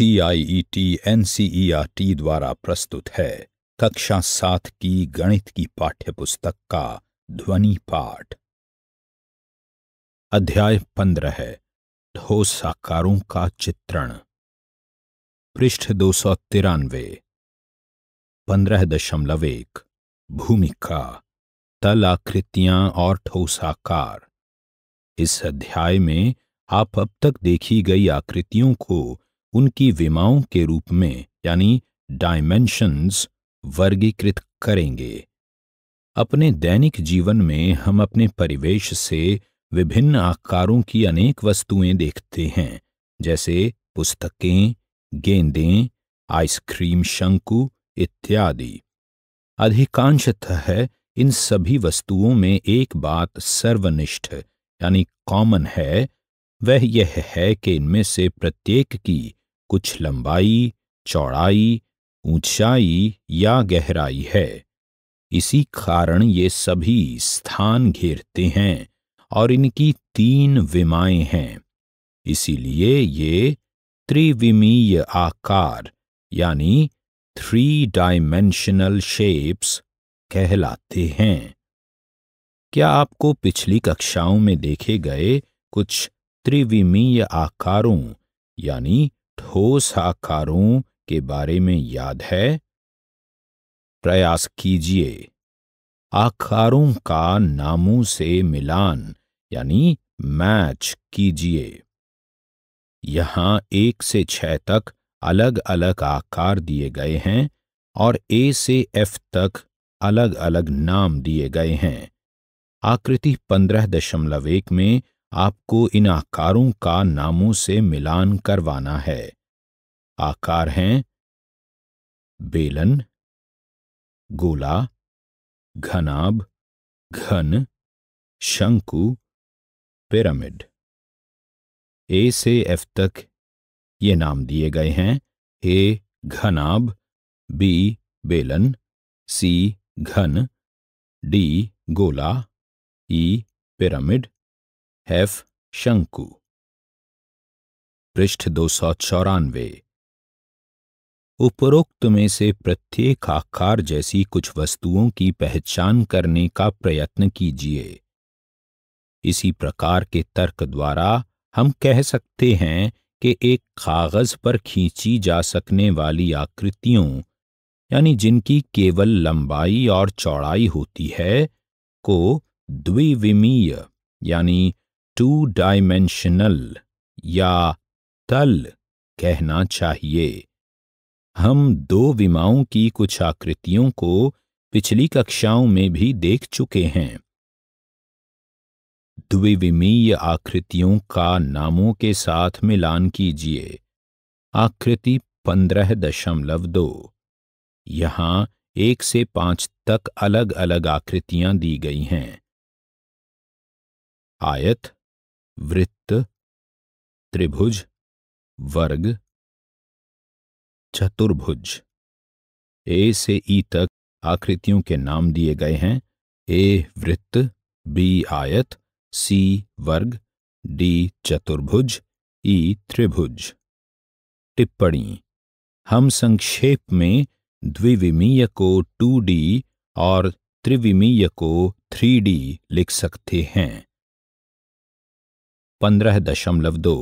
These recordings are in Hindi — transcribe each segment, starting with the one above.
आर टी e e द्वारा प्रस्तुत है कक्षा सात की गणित की पाठ्यपुस्तक का ध्वनि पाठ अध्याय पंद्रह ठोस आकारों का चित्रण पृष्ठ दो सौ तिरानवे पंद्रह दशमलव एक भूमिका तल आकृतियां और ठोस आकार इस अध्याय में आप अब तक देखी गई आकृतियों को उनकी विमाओं के रूप में यानी डायमेंशंस वर्गीकृत करेंगे अपने दैनिक जीवन में हम अपने परिवेश से विभिन्न आकारों की अनेक वस्तुएं देखते हैं जैसे पुस्तकें गेंदें आइसक्रीम शंकु इत्यादि अधिकांशतः इन सभी वस्तुओं में एक बात सर्वनिष्ठ यानी कॉमन है वह यह है कि इनमें से प्रत्येक की कुछ लंबाई चौड़ाई ऊंचाई या गहराई है इसी कारण ये सभी स्थान घेरते हैं और इनकी तीन विमाएं हैं इसीलिए ये त्रिविमीय आकार यानी थ्री डायमेंशनल शेप्स कहलाते हैं क्या आपको पिछली कक्षाओं में देखे गए कुछ त्रिविमीय आकारों यानी ठोस आकारों के बारे में याद है प्रयास कीजिए आकारों का नामों से मिलान यानी मैच कीजिए यहां एक से छह तक अलग अलग आकार दिए गए हैं और ए से एफ तक अलग अलग नाम दिए गए हैं आकृति पंद्रह दशमलव एक में आपको इन आकारों का नामों से मिलान करवाना है आकार हैं बेलन गोला घनाब घन शंकु पिरामिड ए से एफ तक ये नाम दिए गए हैं ए घनाब बी बेलन सी घन डी गोला ई पिरामिड हैफ शंकु पृष्ठ दो सौ चौरानवे उपरोक्त में से प्रत्येक आकार जैसी कुछ वस्तुओं की पहचान करने का प्रयत्न कीजिए इसी प्रकार के तर्क द्वारा हम कह सकते हैं कि एक कागज पर खींची जा सकने वाली आकृतियों यानी जिनकी केवल लंबाई और चौड़ाई होती है को द्विविमीय यानी टू डायमेंशनल या तल कहना चाहिए हम दो विमाओं की कुछ आकृतियों को पिछली कक्षाओं में भी देख चुके हैं द्विविमीय आकृतियों का नामों के साथ मिलान कीजिए आकृति पंद्रह दशमलव दो यहाँ एक से पांच तक अलग अलग आकृतियां दी गई हैं आयत वृत्त त्रिभुज वर्ग चतुर्भुज ए से ई तक आकृतियों के नाम दिए गए हैं ए वृत्त बी आयत सी वर्ग डी चतुर्भुज ई त्रिभुज टिप्पणी हम संक्षेप में द्विविमीय को 2D और त्रिविमीय को 3D लिख सकते हैं पंद्रह दशमलव दो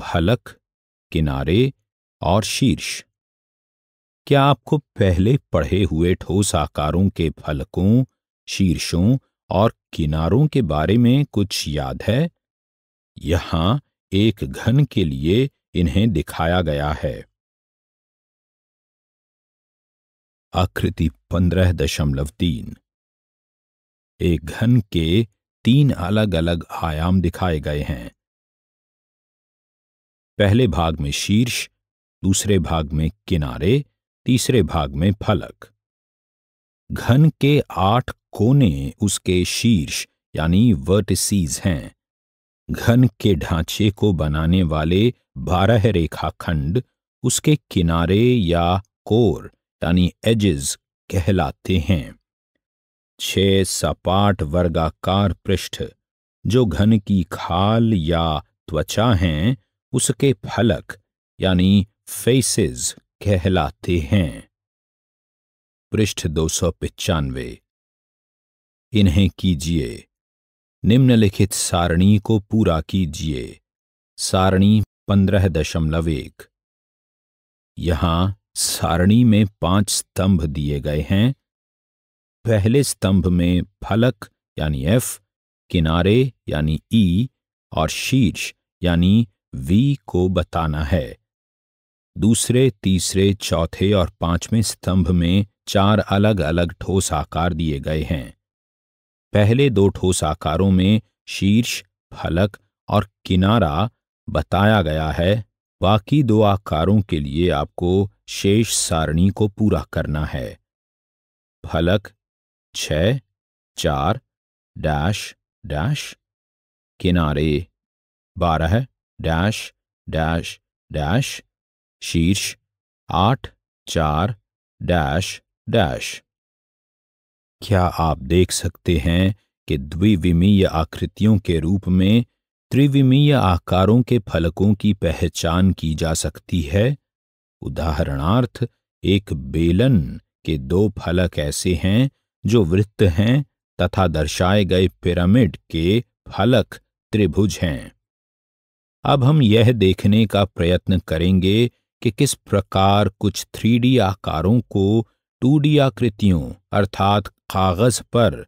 फलक किनारे और शीर्ष क्या आपको पहले पढ़े हुए ठोस आकारों के फलकों शीर्षों और किनारों के बारे में कुछ याद है यहां एक घन के लिए इन्हें दिखाया गया है आकृति पंद्रह दशमलव तीन एक घन के तीन अलग अलग आयाम दिखाए गए हैं पहले भाग में शीर्ष दूसरे भाग में किनारे तीसरे भाग में फलक घन के आठ कोने उसके शीर्ष यानी वर्टिसीज हैं घन के ढांचे को बनाने वाले बारह रेखाखंड उसके किनारे या कोर यानी एजेस कहलाते हैं छह सपाट वर्गाकार पृष्ठ जो घन की खाल या त्वचा हैं उसके फलक यानी फेसेस कहलाते हैं पृष्ठ दो सौ पिचानवे इन्हें कीजिए निम्नलिखित सारणी को पूरा कीजिए सारणी पंद्रह दशमलव एक यहां सारणी में पांच स्तंभ दिए गए हैं पहले स्तंभ में फलक यानी एफ किनारे यानी ई e, और शीर्ष यानी वी को बताना है दूसरे तीसरे चौथे और पांचवें स्तंभ में चार अलग अलग ठोस आकार दिए गए हैं पहले दो ठोस आकारों में शीर्ष फलक और किनारा बताया गया है बाकी दो आकारों के लिए आपको शेष सारणी को पूरा करना है फलक छ चार डैश डैश किनारे बारह डैश डैश डैश शीर्ष आठ चार डैश डैश क्या आप देख सकते हैं कि द्विविमीय आकृतियों के रूप में त्रिविमीय आकारों के फलकों की पहचान की जा सकती है उदाहरणार्थ एक बेलन के दो फलक ऐसे हैं जो वृत्त हैं तथा दर्शाए गए पिरामिड के फलक त्रिभुज हैं अब हम यह देखने का प्रयत्न करेंगे कि किस प्रकार कुछ थ्री आकारों को टू आकृतियों अर्थात कागज पर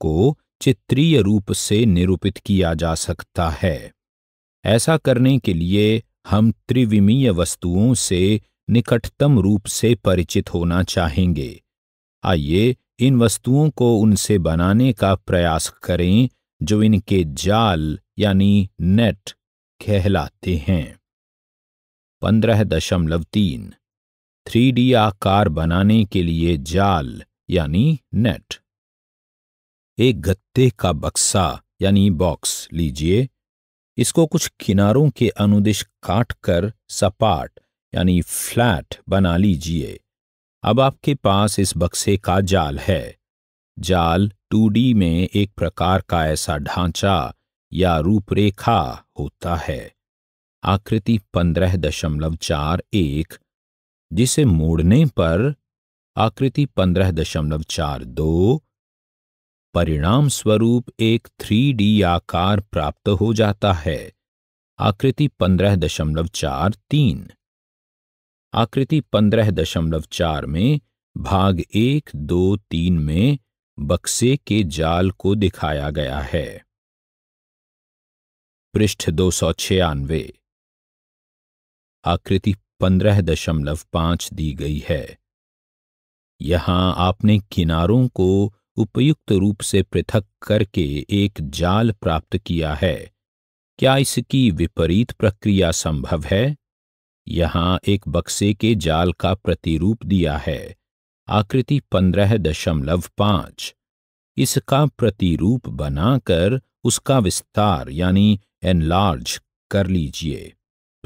को चित्रीय रूप से निरूपित किया जा सकता है ऐसा करने के लिए हम त्रिविमीय वस्तुओं से निकटतम रूप से परिचित होना चाहेंगे आइए इन वस्तुओं को उनसे बनाने का प्रयास करें जो इनके जाल यानी नेट कहलाते हैं पंद्रह दशमलव तीन थ्री डी आकार बनाने के लिए जाल यानी नेट एक गत्ते का बक्सा यानी बॉक्स लीजिए इसको कुछ किनारों के अनुदिश काट कर सपाट यानी फ्लैट बना लीजिए अब आपके पास इस बक्से का जाल है जाल 2D में एक प्रकार का ऐसा ढांचा या रूपरेखा होता है आकृति पंद्रह दशमलव चार एक जिसे मोड़ने पर आकृति पंद्रह दशमलव चार दो परिणाम स्वरूप एक थ्री डी आकार प्राप्त हो जाता है आकृति पंद्रह दशमलव चार तीन आकृति पंद्रह दशमलव चार में भाग एक दो तीन में बक्से के जाल को दिखाया गया है पृष्ठ दो सौ छियानवे आकृति पंद्रह दशमलव पांच दी गई है यहां आपने किनारों को उपयुक्त रूप से पृथक करके एक जाल प्राप्त किया है क्या इसकी विपरीत प्रक्रिया संभव है यहाँ एक बक्से के जाल का प्रतिरूप दिया है आकृति पंद्रह दशमलव पांच इसका प्रतिरूप बनाकर उसका विस्तार यानी एनलार्ज कर लीजिए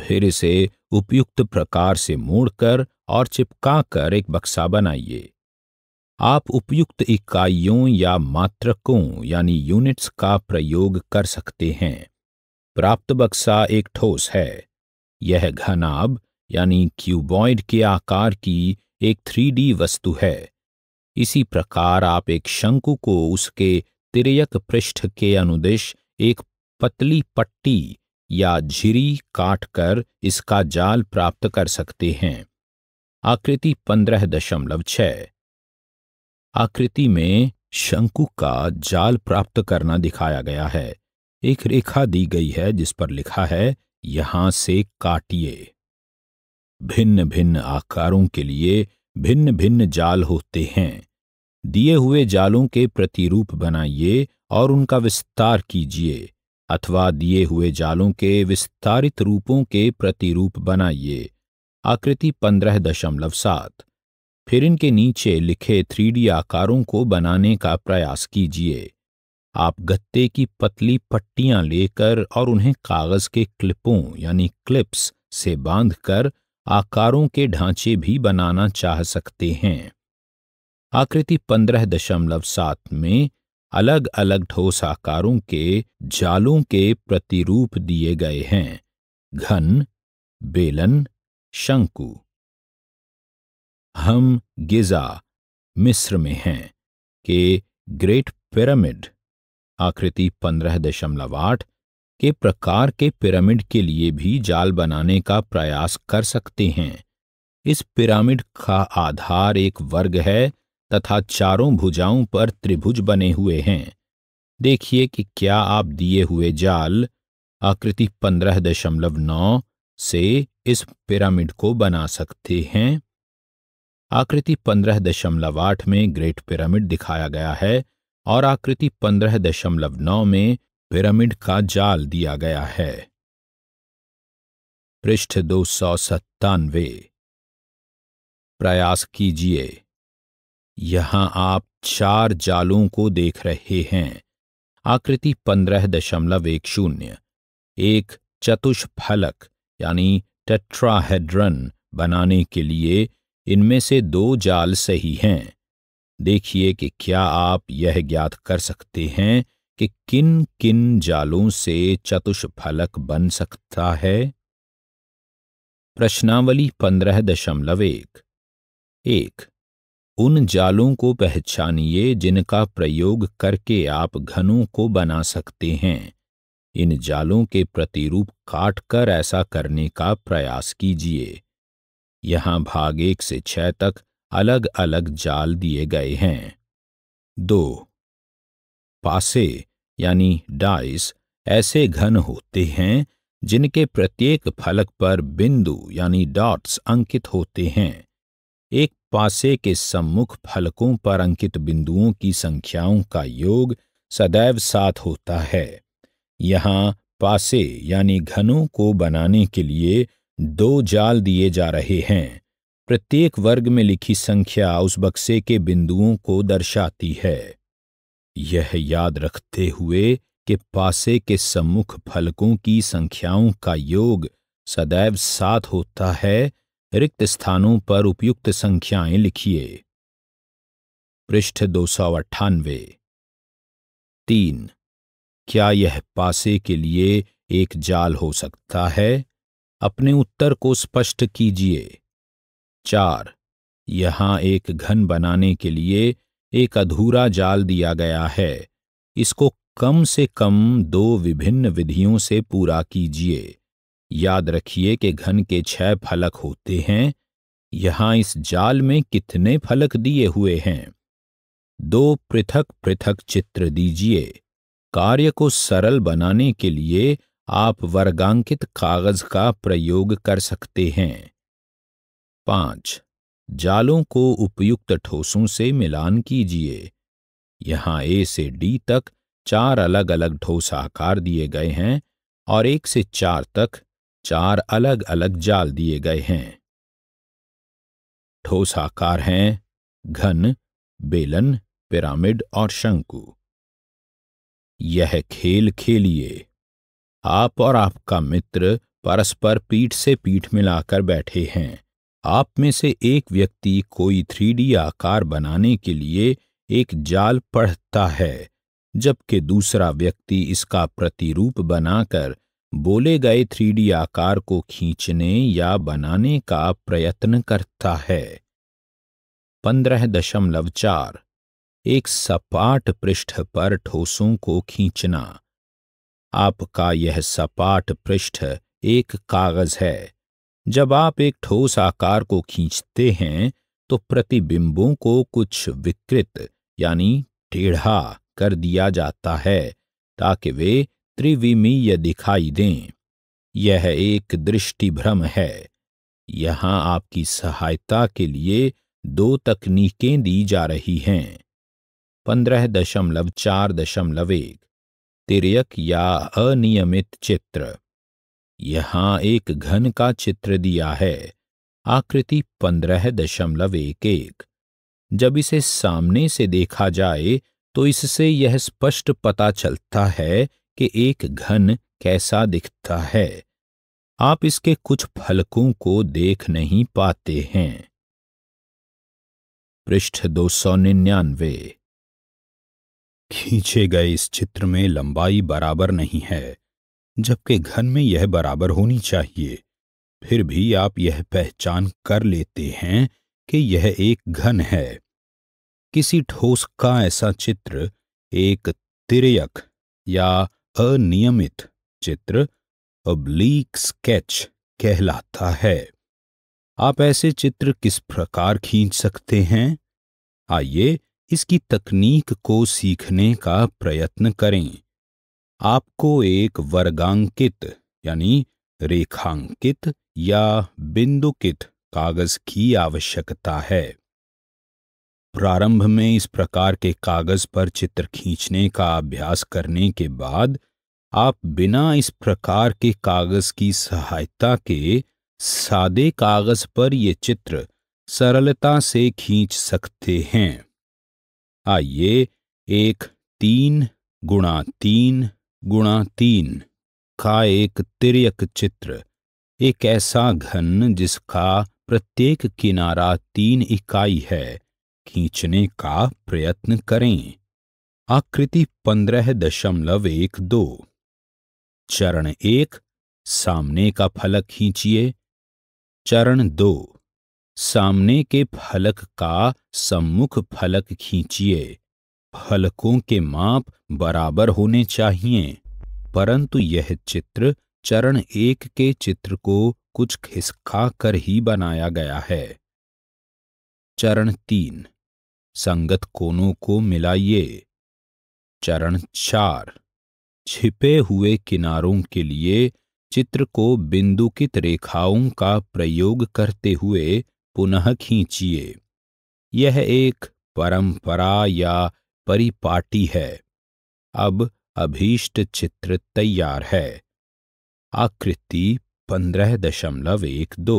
फिर इसे उपयुक्त प्रकार से मोड़कर और चिपकाकर एक बक्सा बनाइए आप उपयुक्त इकाइयों या मात्रकों यानी यूनिट्स का प्रयोग कर सकते हैं प्राप्त बक्सा एक ठोस है यह घनाब यानी क्यूबॉइड के आकार की एक थ्री वस्तु है इसी प्रकार आप एक शंकु को उसके तिरयक पृष्ठ के अनुदेश एक पतली पट्टी या झिरी काटकर इसका जाल प्राप्त कर सकते हैं आकृति पंद्रह दशमलव छ आकृति में शंकु का जाल प्राप्त करना दिखाया गया है एक रेखा दी गई है जिस पर लिखा है यहां से काटिए भिन्न भिन्न आकारों के लिए भिन्न भिन्न जाल होते हैं दिए हुए जालों के प्रतिरूप बनाइए और उनका विस्तार कीजिए अथवा दिए हुए जालों के विस्तारित रूपों के प्रतिरूप बनाइए आकृति पंद्रह दशमलव सात फिर इनके नीचे लिखे थ्री आकारों को बनाने का प्रयास कीजिए आप गत्ते की पतली पट्टियां लेकर और उन्हें कागज के क्लिपों यानी क्लिप्स से बांधकर आकारों के ढांचे भी बनाना चाह सकते हैं आकृति पंद्रह दशमलव सात में अलग अलग ठोस आकारों के जालों के प्रतिरूप दिए गए हैं घन बेलन शंकु हम गिजा मिस्र में हैं के ग्रेट पिरामिड आकृति पंद्रह दशमलव आठ के प्रकार के पिरामिड के लिए भी जाल बनाने का प्रयास कर सकते हैं इस पिरामिड का आधार एक वर्ग है तथा चारों भुजाओं पर त्रिभुज बने हुए हैं देखिए कि क्या आप दिए हुए जाल आकृति पंद्रह दशमलव नौ से इस पिरामिड को बना सकते हैं आकृति पंद्रह दशमलव आठ में ग्रेट पिरामिड दिखाया गया है और आकृति पंद्रह दशमलव नौ में पिरामिड का जाल दिया गया है पृष्ठ दो सौ सत्तानवे प्रयास कीजिए यहां आप चार जालों को देख रहे हैं आकृति पंद्रह दशमलव एक शून्य एक चतुष्फलक यानी टेट्राहेड्रन बनाने के लिए इनमें से दो जाल सही हैं देखिए कि क्या आप यह ज्ञात कर सकते हैं कि किन किन जालों से चतुष्फलक बन सकता है प्रश्नावली पंद्रह दशमलव एक एक उन जालों को पहचानिए जिनका प्रयोग करके आप घनों को बना सकते हैं इन जालों के प्रतिरूप काट कर ऐसा करने का प्रयास कीजिए यहाँ भाग एक से छह तक अलग अलग जाल दिए गए हैं दो पासे यानी डाइस ऐसे घन होते हैं जिनके प्रत्येक फलक पर बिंदु यानी डॉट्स अंकित होते हैं एक पासे के सम्मुख फलकों पर अंकित बिंदुओं की संख्याओं का योग सदैव सात होता है यहाँ पासे यानी घनों को बनाने के लिए दो जाल दिए जा रहे हैं प्रत्येक वर्ग में लिखी संख्या उस बक्से के बिंदुओं को दर्शाती है यह याद रखते हुए कि पासे के सम्मुख फलकों की संख्याओं का योग सदैव सात होता है रिक्त स्थानों पर उपयुक्त संख्याएं लिखिए पृष्ठ दो सौ अट्ठानवे तीन क्या यह पासे के लिए एक जाल हो सकता है अपने उत्तर को स्पष्ट कीजिए चार यहाँ एक घन बनाने के लिए एक अधूरा जाल दिया गया है इसको कम से कम दो विभिन्न विधियों से पूरा कीजिए याद रखिए कि घन के छह फलक होते हैं यहाँ इस जाल में कितने फलक दिए हुए हैं दो पृथक पृथक चित्र दीजिए कार्य को सरल बनाने के लिए आप वर्गांकित कागज का प्रयोग कर सकते हैं पांच जालों को उपयुक्त ठोसों से मिलान कीजिए यहां ए से डी तक चार अलग अलग ठोस आकार दिए गए हैं और एक से चार तक चार अलग अलग जाल दिए गए हैं ठोस आकार हैं घन बेलन पिरामिड और शंकु यह खेल खेलिए आप और आपका मित्र परस्पर पीठ से पीठ मिलाकर बैठे हैं आप में से एक व्यक्ति कोई थ्री आकार बनाने के लिए एक जाल पढ़ता है जबकि दूसरा व्यक्ति इसका प्रतिरूप बनाकर बोले गए थ्री आकार को खींचने या बनाने का प्रयत्न करता है पंद्रह दशमलव चार एक सपाट पृष्ठ पर ठोसों को खींचना आपका यह सपाट पृष्ठ एक कागज है जब आप एक ठोस आकार को खींचते हैं तो प्रतिबिंबों को कुछ विकृत यानी टेढ़ा कर दिया जाता है ताकि वे त्रिविमीय दिखाई दें यह एक दृष्टि भ्रम है यहाँ आपकी सहायता के लिए दो तकनीकें दी जा रही हैं पंद्रह दशमलव चार दशमलव एक तिरक या अनियमित चित्र यहाँ एक घन का चित्र दिया है आकृति पंद्रह दशमलव एक एक जब इसे सामने से देखा जाए तो इससे यह स्पष्ट पता चलता है कि एक घन कैसा दिखता है आप इसके कुछ फलकों को देख नहीं पाते हैं पृष्ठ दो सौ निन्यानवे खींचे गए इस चित्र में लंबाई बराबर नहीं है जबकि घन में यह बराबर होनी चाहिए फिर भी आप यह पहचान कर लेते हैं कि यह एक घन है किसी ठोस का ऐसा चित्र एक तिरयक या अनियमित चित्र अब्लीक स्केच कहलाता है आप ऐसे चित्र किस प्रकार खींच सकते हैं आइए इसकी तकनीक को सीखने का प्रयत्न करें आपको एक वर्गांकित यानी रेखांकित या बिंदुकित कागज की आवश्यकता है प्रारंभ में इस प्रकार के कागज पर चित्र खींचने का अभ्यास करने के बाद आप बिना इस प्रकार के कागज की सहायता के सादे कागज पर ये चित्र सरलता से खींच सकते हैं आइए एक तीन गुणा तीन गुणा तीन का एक तिरक चित्र एक ऐसा घन जिसका प्रत्येक किनारा तीन इकाई है खींचने का प्रयत्न करें आकृति पंद्रह दशमलव एक दो चरण एक सामने का फलक खींचिए चरण दो सामने के फलक का सम्मुख फलक खींचिए फलकों के माप बराबर होने चाहिए परंतु यह चित्र चरण एक के चित्र को कुछ खिसका कर ही बनाया गया है चरण तीन संगत कोनों को मिलाइए चरण चार छिपे हुए किनारों के लिए चित्र को बिंदुकित रेखाओं का प्रयोग करते हुए पुनः खींचिए यह एक परंपरा या परिपाटी है अब अभीष्ट चित्र तैयार है आकृति पंद्रह दशमलव एक दो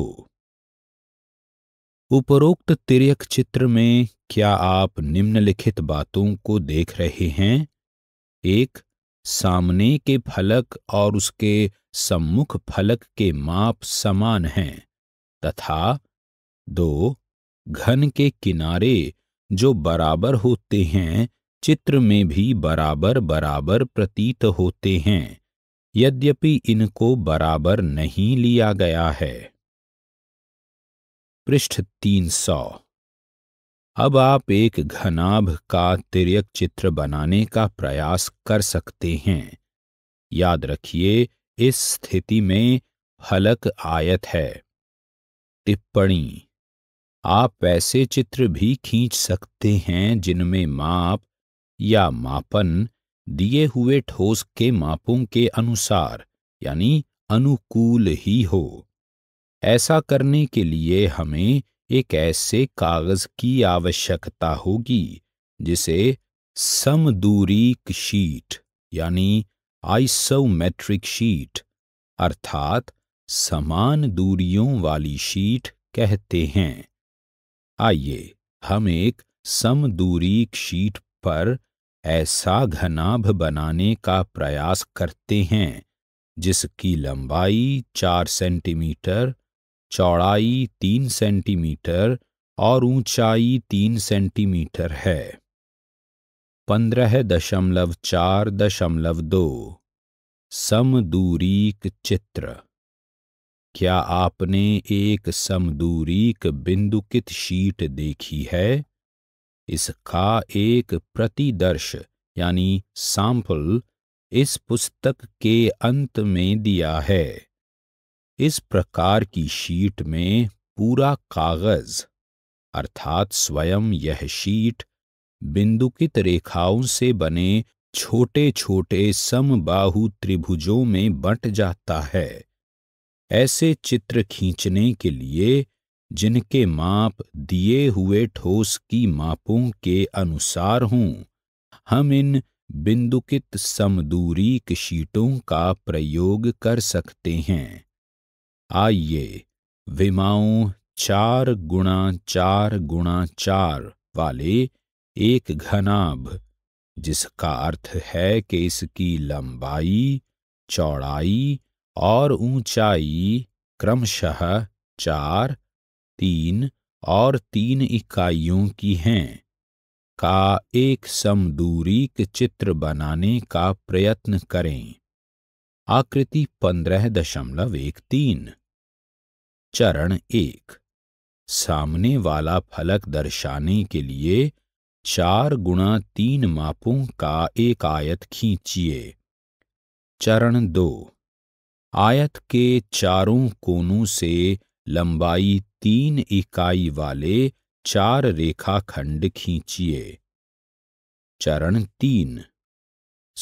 उपरोक्त तिरक चित्र में क्या आप निम्नलिखित बातों को देख रहे हैं एक सामने के फलक और उसके सम्मुख फलक के माप समान हैं तथा दो घन के किनारे जो बराबर होते हैं चित्र में भी बराबर बराबर प्रतीत होते हैं यद्यपि इनको बराबर नहीं लिया गया है पृष्ठ तीन सौ अब आप एक घनाभ का तिरक चित्र बनाने का प्रयास कर सकते हैं याद रखिए इस स्थिति में हलक आयत है टिप्पणी आप वैसे चित्र भी खींच सकते हैं जिनमें माप या मापन दिए हुए ठोस के मापों के अनुसार यानी अनुकूल ही हो ऐसा करने के लिए हमें एक ऐसे कागज की आवश्यकता होगी जिसे समदूरीक शीट यानी आइसोमेट्रिक शीट अर्थात समान दूरियों वाली शीट कहते हैं आइए हम एक समदूरी शीट पर ऐसा घनाभ बनाने का प्रयास करते हैं जिसकी लंबाई चार सेंटीमीटर चौड़ाई तीन सेंटीमीटर और ऊंचाई तीन सेंटीमीटर है पंद्रह दशमलव चार दशमलव दो समदूरीक चित्र क्या आपने एक समदूरीक बिंदुकित शीट देखी है इसका एक प्रतिदर्श यानी सैंपल इस पुस्तक के अंत में दिया है इस प्रकार की शीट में पूरा कागज अर्थात स्वयं यह शीट बिंदुकित रेखाओं से बने छोटे छोटे समबाहु त्रिभुजों में बंट जाता है ऐसे चित्र खींचने के लिए जिनके माप दिए हुए ठोस की मापों के अनुसार हों हम इन बिंदुकित समदूरी शीटों का प्रयोग कर सकते हैं आइए विमाओं चार गुणा चार गुणा चार वाले एक घनाभ जिसका अर्थ है कि इसकी लंबाई चौड़ाई और ऊंचाई क्रमशः चार तीन और तीन इकाइयों की हैं का एक समदूरीक चित्र बनाने का प्रयत्न करें आकृति पंद्रह दशमलव एक तीन चरण एक सामने वाला फलक दर्शाने के लिए चार गुणा तीन मापों का एक आयत खींचिए चरण दो आयत के चारों कोनों से लंबाई तीन इकाई वाले चार रेखाखंड खींचिए चरण तीन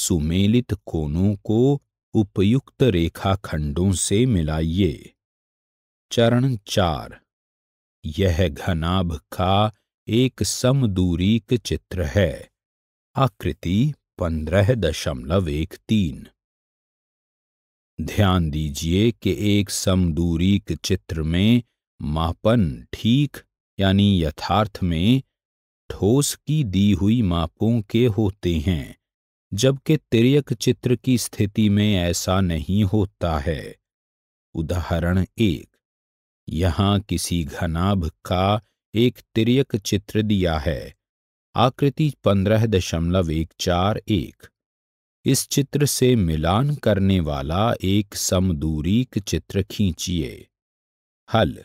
सुमेलित कोनों को उपयुक्त रेखाखंडों से मिलाइए चरण चार यह घनाभ का एक समदूरीक चित्र है आकृति पंद्रह दशमलव एक तीन ध्यान दीजिए कि एक समदूरीक चित्र में मापन ठीक यानी यथार्थ में ठोस की दी हुई मापों के होते हैं जबकि तिरयक चित्र की स्थिति में ऐसा नहीं होता है उदाहरण एक यहाँ किसी घनाभ का एक तिरक चित्र दिया है आकृति पंद्रह दशमलव एक चार एक इस चित्र से मिलान करने वाला एक समदूरीक चित्र खींचिए हल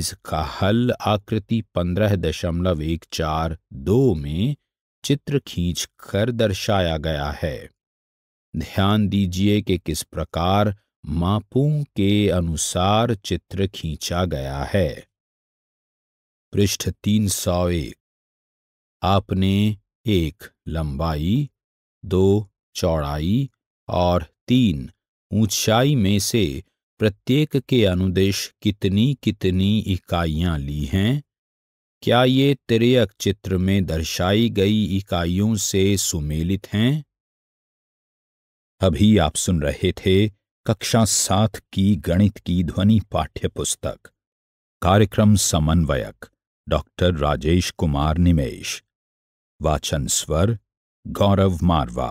इसका हल आकृति पंद्रह दशमलव एक चार दो में चित्र खींच कर दर्शाया गया है ध्यान दीजिए कि किस प्रकार मापों के अनुसार चित्र खींचा गया है पृष्ठ तीन सौ एक आपने एक लंबाई दो चौड़ाई और तीन ऊंचाई में से प्रत्येक के अनुदेश कितनी कितनी इकाइयां ली हैं क्या ये तिरयक चित्र में दर्शाई गई इकाइयों से सुमेलित हैं अभी आप सुन रहे थे कक्षा सात की गणित की ध्वनि पाठ्य पुस्तक कार्यक्रम समन्वयक डॉक्टर राजेश कुमार निमेश वाचन स्वर गौरव मारवा